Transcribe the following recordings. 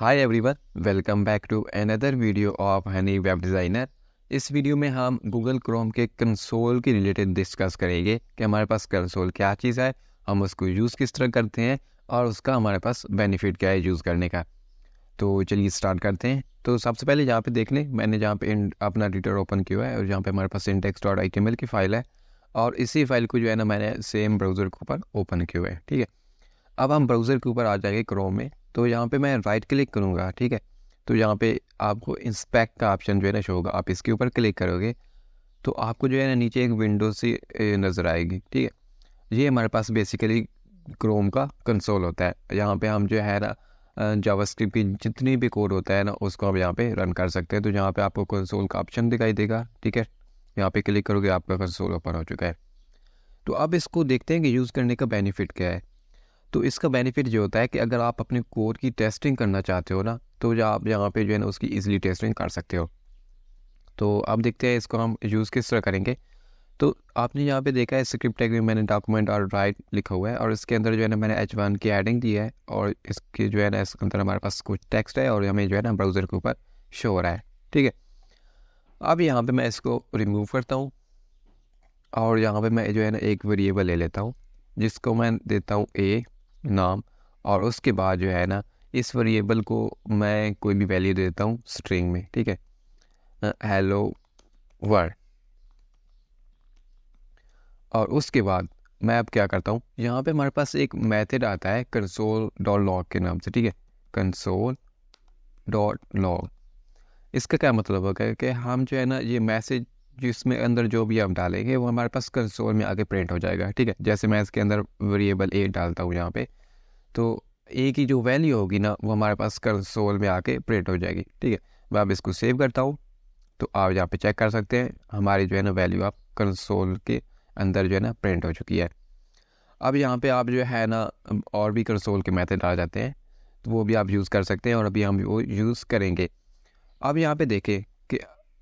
Hi everyone welcome back to another video of honey web designer इस वीडियो में हम गूगल क्रोम के कंसोल के रिलेटेड डिस्कस करेंगे कि हमारे पास कंसोल क्या चीज़ है हम उसको यूज़ किस तरह करते हैं और उसका हमारे पास बेनिफिट क्या है यूज़ करने का तो चलिए स्टार्ट करते हैं तो सबसे पहले जहाँ पे देख लें मैंने जहाँ पे अपना एडिटर ओपन किया है और जहाँ पे हमारे पास इंडेक्स डॉट आई की फ़ाइल है और इसी फाइल को जो है ना मैंने सेम ब्राउज़र के ऊपर ओपन किया है ठीक है अब हम ब्राउज़र के ऊपर आ जाएंगे क्रोम में तो यहाँ पे मैं राइट क्लिक करूँगा ठीक है तो यहाँ पे आपको इंस्पेक्ट का ऑप्शन जो है ना शो होगा आप इसके ऊपर क्लिक करोगे तो आपको जो है ना नीचे एक विंडो सी नज़र आएगी ठीक है ये हमारे पास बेसिकली क्रोम का कंसोल होता है यहाँ पे हम जो है ना जावास्क्रिप्ट की जितनी भी कोड होता है ना उसको हम यहाँ पे रन कर सकते हैं तो यहाँ पे आपको कंसोल का ऑप्शन दिखाई देगा ठीक है यहाँ पे क्लिक करोगे आपका कंसोल ओपन हो चुका है तो अब इसको देखते हैं कि यूज़ करने का बेनिफिट क्या है तो इसका बेनिफिट ये होता है कि अगर आप अपने कोर की टेस्टिंग करना चाहते हो ना तो जो आप यहाँ पे जो है ना उसकी इजीली टेस्टिंग कर सकते हो तो अब देखते हैं इसको हम यूज़ किस तरह करेंगे तो आपने यहाँ पे देखा है स्क्रिप्ट टैग में मैंने डॉक्यूमेंट और राइट लिखा हुआ है और इसके अंदर जो है ना मैंने एच वन की एडिंग दी है और इसके जो है ना इसके अंदर हमारे पास कुछ टेक्स्ट है और हमें जो है ना ब्राउज़र के ऊपर शो हो रहा है ठीक है अब यहाँ पर मैं इसको रिमूव करता हूँ और यहाँ पर मैं जो है ना एक वेरिएबल ले लेता हूँ जिसको मैं देता हूँ ए नाम और उसके बाद जो है ना इस वेरिएबल को मैं कोई भी वैल्यू दे देता हूँ स्ट्रिंग में ठीक है हेलो वर्ड और उसके बाद मैं अब क्या करता हूँ यहाँ पे हमारे पास एक मेथड आता है कंसोल डॉट लॉग के नाम से ठीक है कंसोल डॉट लॉग इसका क्या मतलब होगा कि हम जो है ना ये मैसेज जिसमें अंदर जो भी आप डालेंगे वो हमारे पास कंसोल में आके प्रिंट हो जाएगा ठीक है जैसे मैं इसके अंदर वेरिएबल ए डालता हूँ यहाँ पे तो ए की जो वैल्यू होगी ना वो हमारे पास कंसोल में आके प्रिंट हो जाएगी ठीक है मैं अब इसको सेव करता हूँ तो आप यहाँ पे चेक कर सकते हैं हमारी जो है ना वैल्यू आप कंसोल के अंदर जो है ना प्रिंट हो चुकी है अब यहाँ पे आप जो है ना और भी कंसोल के मेथड आ जाते हैं तो वो भी आप यूज़ कर सकते हैं और अभी हम वो यूज़ करेंगे अब यहाँ पे देखें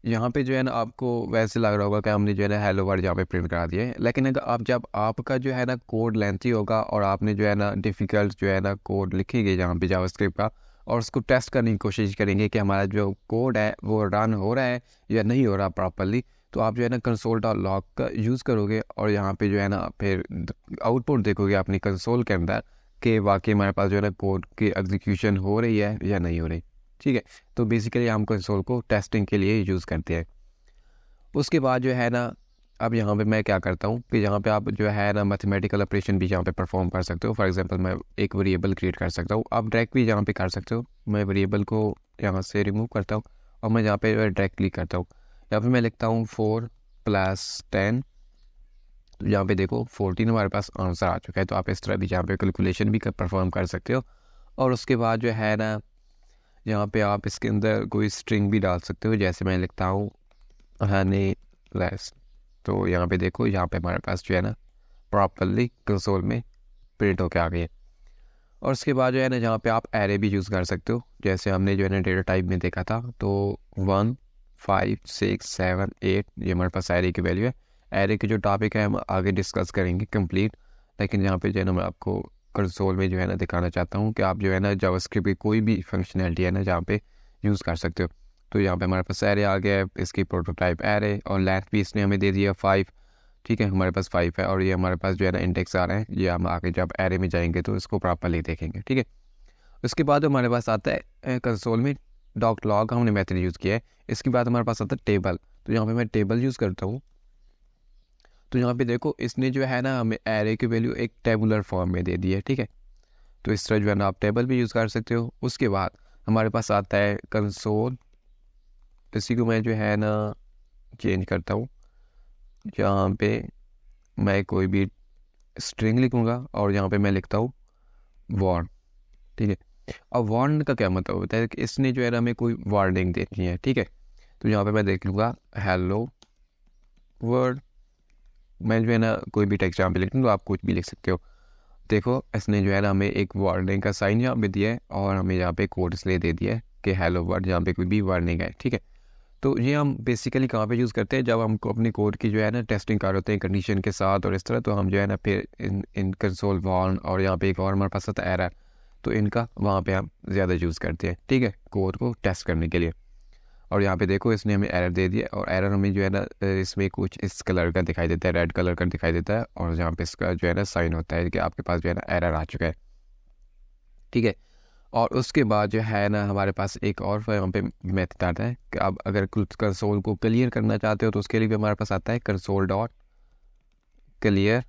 यहाँ पे जो है ना आपको वैसे लग रहा होगा कि हमने जो है ना हेलो वर्ड यहाँ पे प्रिंट करा दिए लेकिन अगर आप जब आपका जो है ना कोड लेंथी होगा और आपने जो है ना डिफ़िकल्ट जो है ना कोड लिखेंगे यहाँ पे जावास्क्रिप्ट का और उसको टेस्ट करने की कोशिश करेंगे कि हमारा जो कोड है वो रन हो रहा है या नहीं हो रहा प्रॉपरली तो आप जो है ना कंसोल डॉट लॉक का यूज़ करोगे और यहाँ पे जो है ना फिर आउटपुट देखोगे अपनी कंसोल के अंदर कि वाकई हमारे पास जो है ना कोड की एग्जीक्यूशन हो रही है या नहीं हो रही ठीक है तो बेसिकली हम कंसोल को टेस्टिंग के लिए यूज़ करते हैं उसके बाद जो है ना अब यहाँ पे मैं क्या करता हूँ कि यहाँ पे आप जो है ना मैथमेटिकल ऑपरेशन भी यहाँ पे परफॉर्म कर सकते हो फॉर एग्जांपल मैं एक वेरिएबल क्रिएट कर सकता हूँ आप डायरेक्ट भी यहाँ पे कर सकते हो मैं वेरिएबल को यहाँ से रिमूव करता हूँ और मैं यहाँ पे डायरेक्ट क्लिक करता हूँ यहाँ पर मैं लिखता हूँ फोर प्लस टेन तो यहाँ पर देखो फोर्टीन हमारे पास आंसर आ चुका है तो आप इस तरह भी यहाँ पे कैलकुलेशन भी परफॉर्म कर सकते हो और उसके बाद जो है ना यहाँ पे आप इसके अंदर कोई स्ट्रिंग भी डाल सकते हो जैसे मैं लिखता हूँ हनी लेस तो यहाँ पे देखो यहाँ पे हमारे पास जो है ना प्रॉपरली कंसोल में प्रिंट होकर आ गई है और उसके बाद जो है ना जहाँ पे आप एरे भी यूज़ कर सकते हो जैसे हमने जो है ना डेटा टाइप में देखा था तो one five six seven eight ये हमारे पास एरे की वैल्यू है एरे के जो टॉपिक है हम आगे डिस्कस करेंगे कंप्लीट लेकिन यहाँ पे जो है ना मैं आपको कंसोल में जो है ना दिखाना चाहता हूँ कि आप जो है ना जावास्क्रिप्ट की कोई भी फंक्शनैलिटी है ना जहाँ पे यूज़ कर सकते हो तो यहाँ पे हमारे पास एरे आ गया है इसकी प्रोटोटाइप एरे और लेंथ भी इसने हमें दे दिया फाइव ठीक है हमारे पास फाइव है और ये हमारे पास जो है ना इंडेक्स आ रहे हैं ये हम आगे जब एरे में जाएंगे तो इसको प्रॉपरली देखेंगे ठीक है उसके बाद हमारे पास आता है कंसोल में डॉक लॉग हमने मेथड यूज़ किया है इसके बाद हमारे पास आता है टेबल तो यहाँ पे मैं टेबल यूज़ करता हूँ तो यहाँ पे देखो इसने जो है ना हमें एरे की वैल्यू एक टेबुलर फॉर्म में दे दी है ठीक है तो इस तरह जो है ना आप टेबल भी यूज़ कर सकते हो उसके बाद हमारे पास आता है कंसोल इसी को मैं जो है ना चेंज करता हूँ यहाँ पे मैं कोई भी स्ट्रिंग लिखूँगा और यहाँ पे मैं लिखता हूँ वार्न ठीक है अब वार्न का क्या मतलब होता है कि इसने जो है ना हमें कोई वार्निंग देनी है ठीक है तो यहाँ पे मैं देख लूँगा हेलो वर्ड मैं जो है ना कोई भी टेक्स्ट यहाँ पे लिखूँ तो आप कुछ भी लिख सकते हो देखो इसने जो है ना हमें एक वार्निंग का साइन यहाँ पे दिया है और हमें यहाँ पे कोड इसलिए दे दिया है कि हेलो वर्ड यहाँ पे कोई भी वार्निंग है ठीक है तो ये हम बेसिकली कहाँ पे यूज़ करते हैं जब हमको अपने कोड की जो है ना टेस्टिंग कर होते हैं कंडीशन के साथ और इस तरह तो हम जो है ना फिर इन इन कंसोल वार्न और यहाँ पे एक और हमारे पास एरर तो इनका वहाँ पे हम ज़्यादा यूज़ करते हैं ठीक है कोड को टेस्ट करने के लिए और यहाँ पे देखो इसने हमें एरर दे दिया और एरर हमें जो है ना इसमें कुछ इस कलर का दिखाई देता है रेड कलर का दिखाई देता है और यहाँ पे इसका जो है ना साइन होता है कि आपके पास जो है ना एरर आ चुका है ठीक है और उसके बाद जो है ना हमारे पास एक और यहाँ पे मैथड आता है कि आप अगर कंसोल को क्लियर करना चाहते हो तो उसके लिए भी हमारे पास आता है कंसोल डॉट क्लियर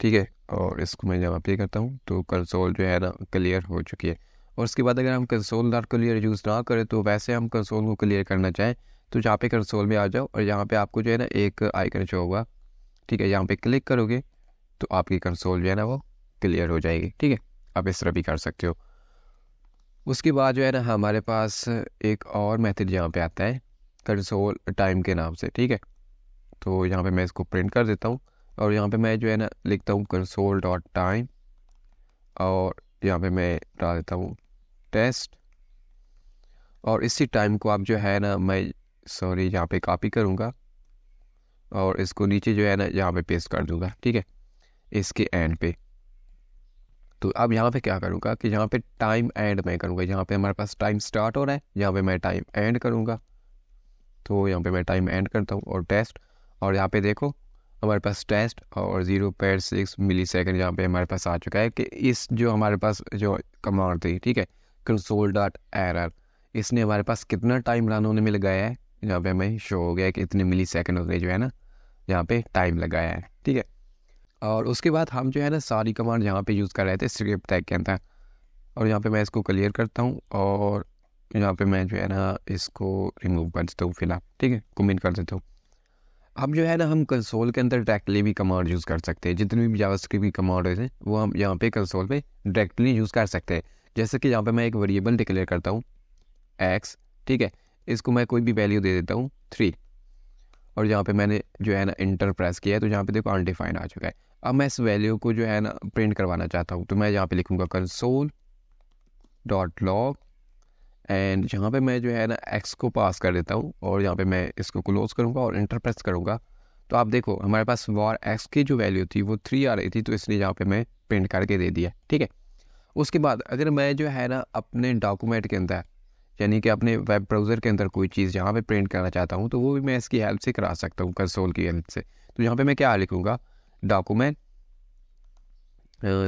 ठीक है और इसको मैं जब अपील करता हूँ तो कंसोल जो है ना क्लियर हो चुकी है और उसके बाद अगर हम कंसोल डॉट क्लियर यूज़ ना करें तो वैसे हम कंसोल को क्लियर करना चाहें तो जहाँ पे कंसोल में आ जाओ और यहाँ पे आपको जो है ना एक आइकन शो होगा ठीक है यहाँ पे क्लिक करोगे तो आपकी कंसोल जो है ना वो क्लियर हो जाएगी ठीक है आप इस तरह भी कर सकते हो उसके बाद जो है ना हमारे पास एक और मेथड यहाँ पे आता है कंसोल टाइम के नाम से ठीक है तो यहाँ पे मैं इसको प्रिंट कर देता हूँ और यहाँ पे मैं जो है ना लिखता हूँ कंसोल डॉट टाइम और यहाँ पे मैं डाल देता हूँ टेस्ट और इसी टाइम को आप जो है ना मैं सॉरी यहाँ पे कॉपी करूँगा और इसको नीचे जो है ना यहाँ पे पेस्ट कर दूँगा ठीक है इसके एंड पे तो अब यहाँ पे क्या करूँगा कि यहाँ पे टाइम एंड मैं करूँगा यहाँ पे हमारे पास टाइम स्टार्ट हो रहा है यहाँ पे मैं टाइम एंड करूँगा तो यहाँ पे मैं टाइम एंड करता हूँ और टेस्ट और यहाँ पे देखो हमारे पास टेस्ट और zero point six millisecond यहाँ पर हमारे पास आ चुका है कि इस जो हमारे पास जो कमांड थी ठीक है कंसोल डॉट एरर इसने हमारे पास कितना टाइम रन होने में लगाया है यहाँ पे हमें शो हो गया कि इतने मिली सेकेंड उसने जो है ना यहाँ पे टाइम लगाया है ठीक है और उसके बाद हम जो है ना सारी कमांड यहाँ पे यूज़ कर रहे थे स्क्रिप्ट टैग के अंदर और यहाँ पे मैं इसको क्लियर करता हूँ और यहाँ पे मैं जो है ना इसको रिमूव कर देता हूँ फिलहाल ठीक है कमेंट कर देता हूँ अब जो है ना हम कंसोल के अंदर डायरेक्टली भी कमांड यूज़ कर सकते हैं जितने भी जावास्क्रिप्ट की कमांड होते हैं वो हम यहाँ पे कंसोल पे डायरेक्टली यूज़ कर सकते हैं जैसे कि यहाँ पे मैं एक वेरिएबल डिक्लेयर करता हूँ एक्स ठीक है इसको मैं कोई भी वैल्यू दे देता हूँ थ्री और यहाँ पे मैंने जो है ना इंटर प्रेस किया है तो यहाँ पे देखो अनडिफाइन आ चुका है अब मैं इस वैल्यू को जो है ना प्रिंट करवाना चाहता हूँ तो मैं यहाँ पे लिखूँगा कंसोल डॉट लॉग एंड यहाँ पे मैं जो है ना एक्स को पास कर देता हूँ और यहाँ पे मैं इसको क्लोज करूँगा और इंटरप्रेस करूँगा तो आप देखो हमारे पास वॉर एक्स की जो वैल्यू थी वो थ्री आ रही थी तो इसलिए यहाँ पे मैं प्रिंट करके दे दिया ठीक है उसके बाद अगर मैं जो है ना अपने डॉक्यूमेंट के अंदर यानी कि अपने वेब ब्राउज़र के अंदर कोई चीज़ यहाँ पर प्रिंट करना चाहता हूँ तो वो भी मैं इसकी हेल्प से करा सकता हूँ कंसोल की हेल्प से तो यहाँ पर मैं क्या लिखूँगा डॉक्यूमेंट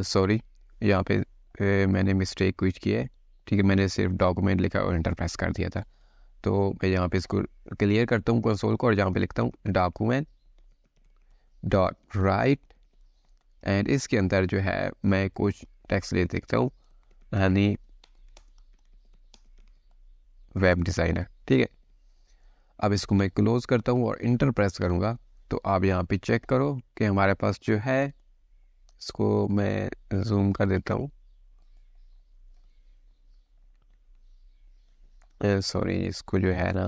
सॉरी यहाँ पे मैंने मिस्टेक कुछ की है ठीक है मैंने सिर्फ डॉक्यूमेंट लिखा और इंटरप्रेस कर दिया था तो मैं यहाँ पे इसको क्लियर करता हूँ कंसोल को और यहाँ पे लिखता हूँ डॉक्यूमेंट डॉट राइट एंड इसके अंदर जो है मैं कुछ टेक्स्ट ले देखता हूँ यानी वेब डिज़ाइनर ठीक है अब इसको मैं क्लोज़ करता हूँ और इंटर प्रेस करूँगा तो आप यहाँ पे चेक करो कि हमारे पास जो है इसको मैं जूम कर देता हूँ सॉरी इसको जो है ना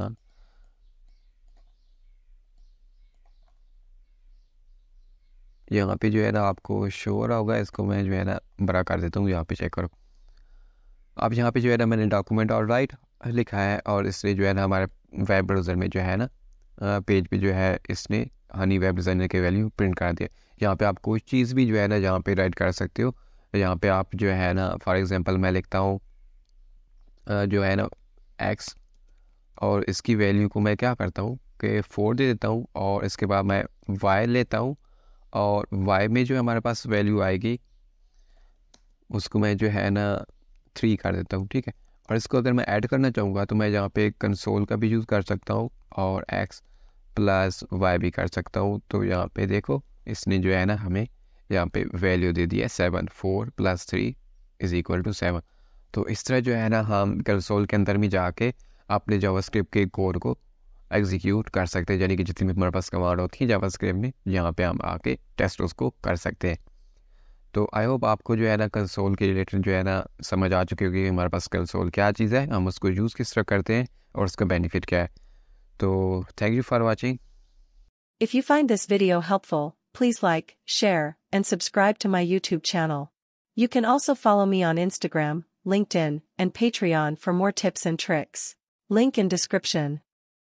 यहाँ uh, पे जो है ना आपको शो हो रहा होगा इसको मैं जो है ना बड़ा कर देता हूँ यहाँ पे चेक करो अब यहाँ पे जो है ना मैंने डॉक्यूमेंट और राइट लिखा है और इसने जो है ना हमारे वेब ब्राउज़र में जो है ना पेज पे जो है इसने हनी वेब डिज़ाइनर के वैल्यू प्रिंट करा दिया यहाँ पे आप कोई चीज़ भी जो है ना यहाँ पे राइट कर सकते हो यहाँ पे आप जो है ना फॉर एग्ज़ाम्पल मैं लिखता हूँ uh, जो है ना एक्स और इसकी वैल्यू को मैं क्या करता हूँ कि फोर दे देता हूँ और इसके बाद मैं वाई लेता हूँ और वाई में जो हमारे पास वैल्यू आएगी उसको मैं जो है ना थ्री कर देता हूँ ठीक है और इसको अगर मैं ऐड करना चाहूँगा तो मैं यहाँ पे कंसोल का भी यूज़ कर सकता हूँ और एक्स प्लस वाई भी कर सकता हूँ तो यहाँ पे देखो इसने जो है ना हमें यहाँ पे वैल्यू दे दी है seven four plus three is equal to seven तो इस तरह जो है ना हम कंसोल के अंदर भी जाके अपने जावास्क्रिप्ट के कोड को एग्जीक्यूट कर सकते हैं यानी कि जितनी भी हमारे पास कमांड होती है जावास्क्रिप्ट में यहाँ पे हम आके टेस्ट उसको कर सकते हैं तो आई होप आपको जो है ना कंसोल के रिलेटेड जो है ना समझ आ चुकी होगी हमारे पास कंसोल क्या चीज़ है हम उसको यूज़ किस तरह करते हैं और उसका बेनिफिट क्या है तो thank you for watching if you find this video helpful please like share and subscribe to my YouTube channel you can also follow me on Instagram LinkedIn, and Patreon for more tips and tricks. Link in description.